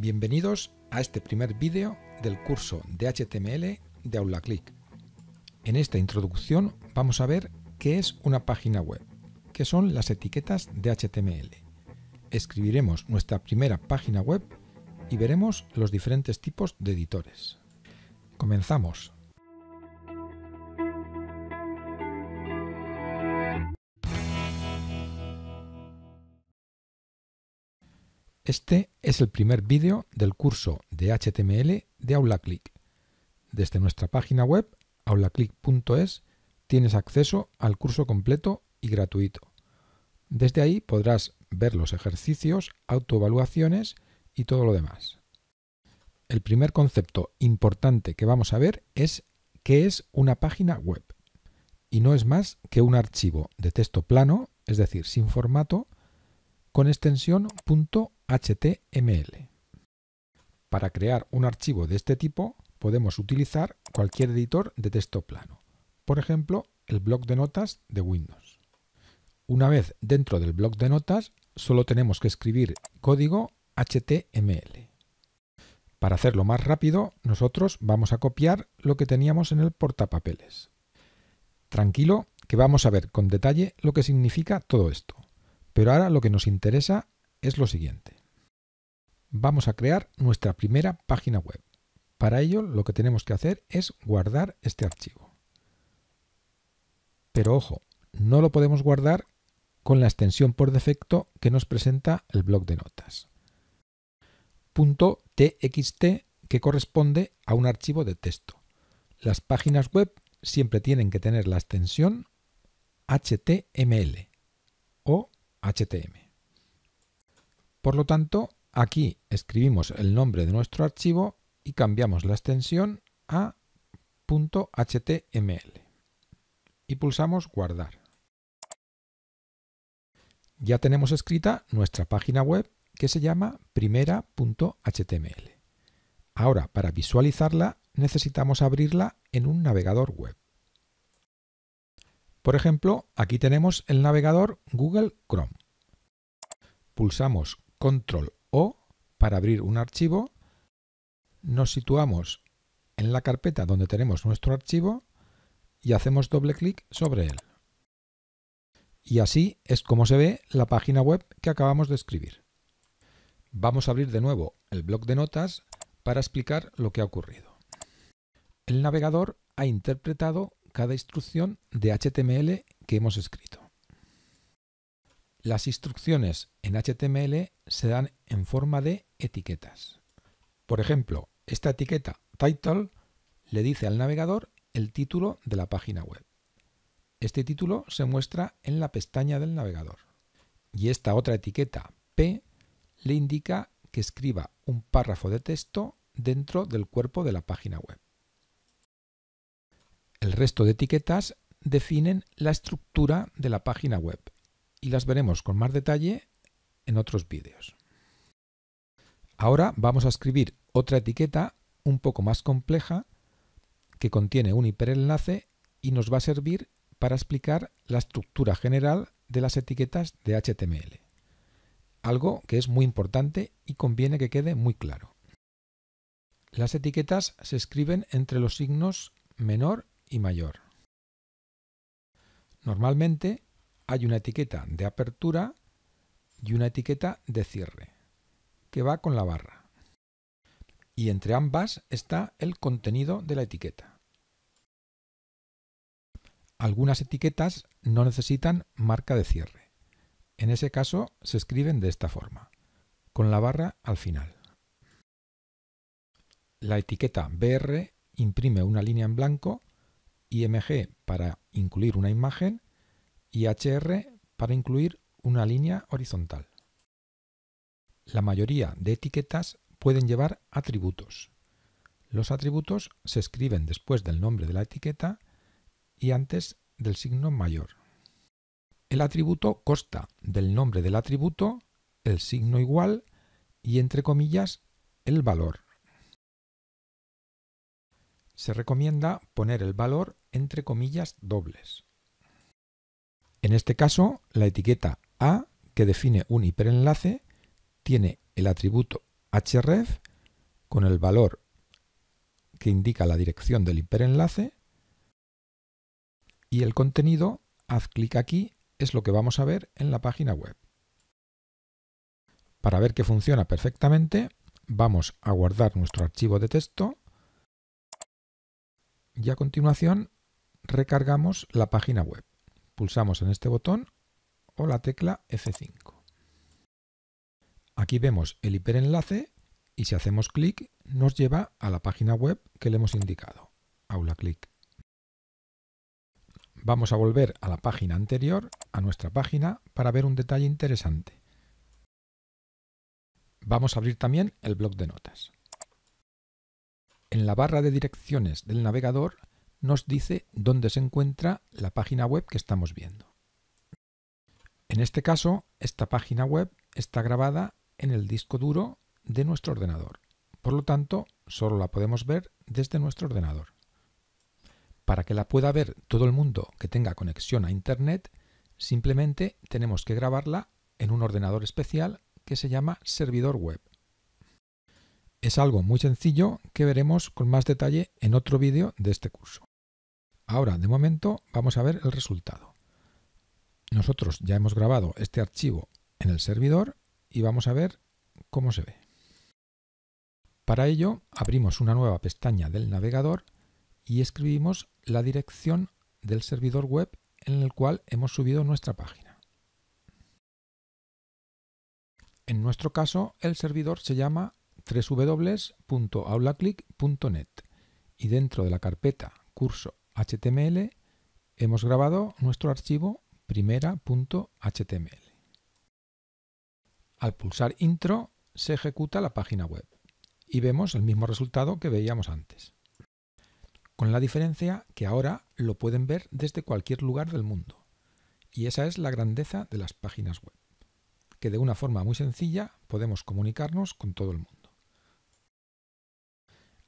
Bienvenidos a este primer vídeo del curso de HTML de AulaClick. En esta introducción vamos a ver qué es una página web, qué son las etiquetas de HTML. Escribiremos nuestra primera página web y veremos los diferentes tipos de editores. Comenzamos. Este es el primer vídeo del curso de HTML de AulaClick. Desde nuestra página web, aulaclick.es, tienes acceso al curso completo y gratuito. Desde ahí podrás ver los ejercicios, autoevaluaciones y todo lo demás. El primer concepto importante que vamos a ver es qué es una página web. Y no es más que un archivo de texto plano, es decir, sin formato, con extensión HTML. Para crear un archivo de este tipo podemos utilizar cualquier editor de texto plano, por ejemplo el bloc de notas de Windows. Una vez dentro del bloc de notas solo tenemos que escribir código HTML. Para hacerlo más rápido, nosotros vamos a copiar lo que teníamos en el portapapeles. Tranquilo, que vamos a ver con detalle lo que significa todo esto. Pero ahora lo que nos interesa es lo siguiente vamos a crear nuestra primera página web. Para ello lo que tenemos que hacer es guardar este archivo. Pero ojo, no lo podemos guardar con la extensión por defecto que nos presenta el blog de notas. .txt que corresponde a un archivo de texto. Las páginas web siempre tienen que tener la extensión HTML o HTML. Por lo tanto, Aquí escribimos el nombre de nuestro archivo y cambiamos la extensión a .html y pulsamos guardar. Ya tenemos escrita nuestra página web que se llama primera.html. Ahora, para visualizarla, necesitamos abrirla en un navegador web. Por ejemplo, aquí tenemos el navegador Google Chrome. Pulsamos Control o para abrir un archivo nos situamos en la carpeta donde tenemos nuestro archivo y hacemos doble clic sobre él. Y así es como se ve la página web que acabamos de escribir. Vamos a abrir de nuevo el bloc de notas para explicar lo que ha ocurrido. El navegador ha interpretado cada instrucción de HTML que hemos escrito. Las instrucciones en HTML se dan en forma de etiquetas. Por ejemplo, esta etiqueta title le dice al navegador el título de la página web. Este título se muestra en la pestaña del navegador. Y esta otra etiqueta P le indica que escriba un párrafo de texto dentro del cuerpo de la página web. El resto de etiquetas definen la estructura de la página web y las veremos con más detalle en otros vídeos. Ahora vamos a escribir otra etiqueta un poco más compleja que contiene un hiperenlace y nos va a servir para explicar la estructura general de las etiquetas de HTML. Algo que es muy importante y conviene que quede muy claro. Las etiquetas se escriben entre los signos menor y mayor. Normalmente hay una etiqueta de apertura y una etiqueta de cierre, que va con la barra. Y entre ambas está el contenido de la etiqueta. Algunas etiquetas no necesitan marca de cierre. En ese caso se escriben de esta forma, con la barra al final. La etiqueta BR imprime una línea en blanco, IMG para incluir una imagen y HR para incluir una línea horizontal. La mayoría de etiquetas pueden llevar atributos. Los atributos se escriben después del nombre de la etiqueta y antes del signo mayor. El atributo consta del nombre del atributo, el signo igual y entre comillas el valor. Se recomienda poner el valor entre comillas dobles. En este caso, la etiqueta A, que define un hiperenlace, tiene el atributo href con el valor que indica la dirección del hiperenlace y el contenido, haz clic aquí, es lo que vamos a ver en la página web. Para ver que funciona perfectamente, vamos a guardar nuestro archivo de texto y a continuación recargamos la página web pulsamos en este botón o la tecla F5. Aquí vemos el hiperenlace y si hacemos clic nos lleva a la página web que le hemos indicado, clic. Vamos a volver a la página anterior, a nuestra página, para ver un detalle interesante. Vamos a abrir también el blog de notas. En la barra de direcciones del navegador nos dice dónde se encuentra la página web que estamos viendo. En este caso, esta página web está grabada en el disco duro de nuestro ordenador. Por lo tanto, solo la podemos ver desde nuestro ordenador. Para que la pueda ver todo el mundo que tenga conexión a Internet, simplemente tenemos que grabarla en un ordenador especial que se llama servidor web. Es algo muy sencillo que veremos con más detalle en otro vídeo de este curso. Ahora, de momento, vamos a ver el resultado. Nosotros ya hemos grabado este archivo en el servidor y vamos a ver cómo se ve. Para ello, abrimos una nueva pestaña del navegador y escribimos la dirección del servidor web en el cual hemos subido nuestra página. En nuestro caso, el servidor se llama www.aulaclick.net y dentro de la carpeta curso HTML hemos grabado nuestro archivo primera.html. Al pulsar Intro se ejecuta la página web y vemos el mismo resultado que veíamos antes, con la diferencia que ahora lo pueden ver desde cualquier lugar del mundo. Y esa es la grandeza de las páginas web, que de una forma muy sencilla podemos comunicarnos con todo el mundo.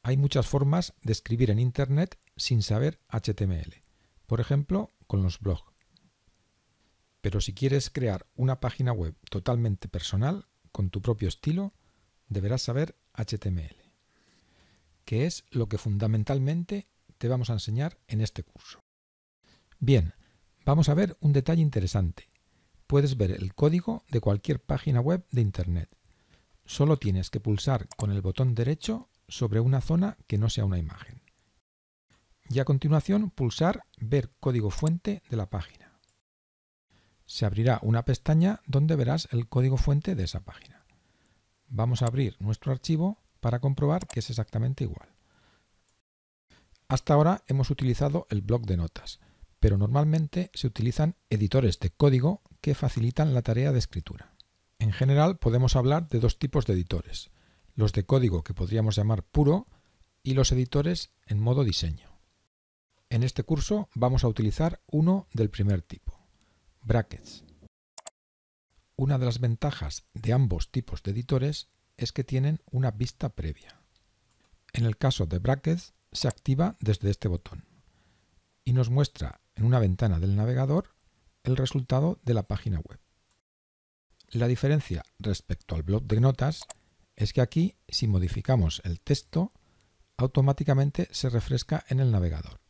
Hay muchas formas de escribir en Internet sin saber HTML, por ejemplo, con los blogs. Pero si quieres crear una página web totalmente personal, con tu propio estilo, deberás saber HTML, que es lo que fundamentalmente te vamos a enseñar en este curso. Bien, vamos a ver un detalle interesante. Puedes ver el código de cualquier página web de Internet. Solo tienes que pulsar con el botón derecho sobre una zona que no sea una imagen y a continuación pulsar Ver código fuente de la página. Se abrirá una pestaña donde verás el código fuente de esa página. Vamos a abrir nuestro archivo para comprobar que es exactamente igual. Hasta ahora hemos utilizado el blog de notas, pero normalmente se utilizan editores de código que facilitan la tarea de escritura. En general podemos hablar de dos tipos de editores, los de código que podríamos llamar puro y los editores en modo diseño. En este curso vamos a utilizar uno del primer tipo, brackets. Una de las ventajas de ambos tipos de editores es que tienen una vista previa. En el caso de brackets se activa desde este botón y nos muestra en una ventana del navegador el resultado de la página web. La diferencia respecto al blog de notas es que aquí si modificamos el texto automáticamente se refresca en el navegador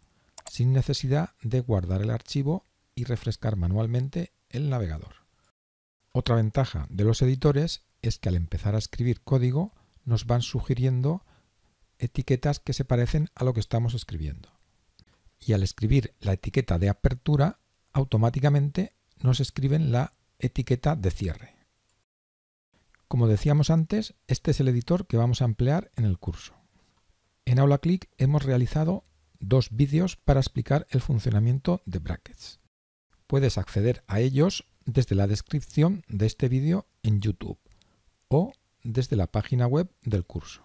sin necesidad de guardar el archivo y refrescar manualmente el navegador. Otra ventaja de los editores es que al empezar a escribir código nos van sugiriendo etiquetas que se parecen a lo que estamos escribiendo. Y al escribir la etiqueta de apertura, automáticamente nos escriben la etiqueta de cierre. Como decíamos antes, este es el editor que vamos a emplear en el curso. En AulaClick hemos realizado dos vídeos para explicar el funcionamiento de brackets. Puedes acceder a ellos desde la descripción de este vídeo en YouTube o desde la página web del curso.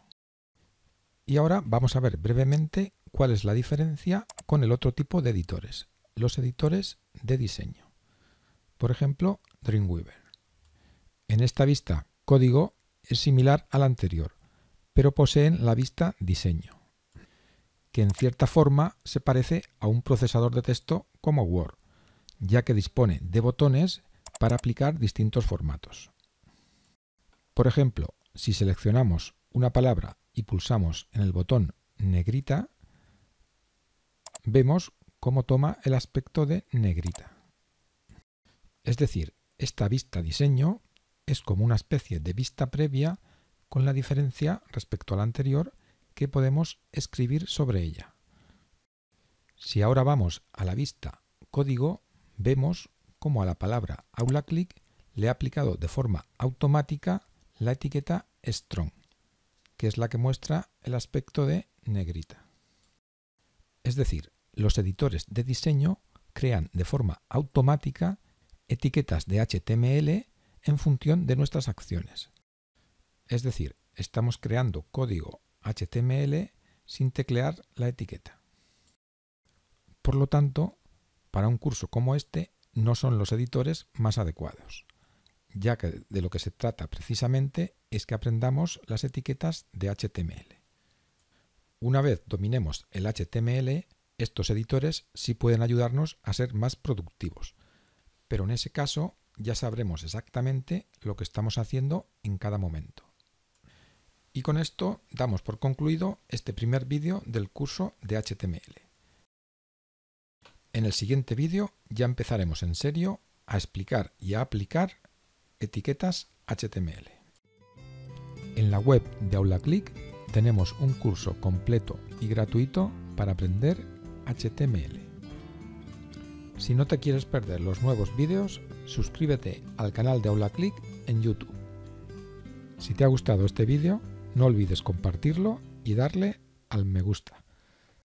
Y ahora vamos a ver brevemente cuál es la diferencia con el otro tipo de editores, los editores de diseño. Por ejemplo, Dreamweaver. En esta vista, código es similar al anterior, pero poseen la vista diseño que en cierta forma se parece a un procesador de texto como Word, ya que dispone de botones para aplicar distintos formatos. Por ejemplo, si seleccionamos una palabra y pulsamos en el botón negrita, vemos cómo toma el aspecto de negrita. Es decir, esta vista diseño es como una especie de vista previa con la diferencia respecto a la anterior que podemos escribir sobre ella. Si ahora vamos a la vista código, vemos cómo a la palabra AulaClick le ha aplicado de forma automática la etiqueta Strong, que es la que muestra el aspecto de negrita. Es decir, los editores de diseño crean de forma automática etiquetas de HTML en función de nuestras acciones. Es decir, estamos creando código HTML sin teclear la etiqueta. Por lo tanto, para un curso como este no son los editores más adecuados, ya que de lo que se trata precisamente es que aprendamos las etiquetas de HTML. Una vez dominemos el HTML, estos editores sí pueden ayudarnos a ser más productivos, pero en ese caso ya sabremos exactamente lo que estamos haciendo en cada momento. Y con esto damos por concluido este primer vídeo del curso de HTML. En el siguiente vídeo ya empezaremos en serio a explicar y a aplicar etiquetas HTML. En la web de AulaClick tenemos un curso completo y gratuito para aprender HTML. Si no te quieres perder los nuevos vídeos, suscríbete al canal de AulaClick en YouTube. Si te ha gustado este vídeo, no olvides compartirlo y darle al me gusta.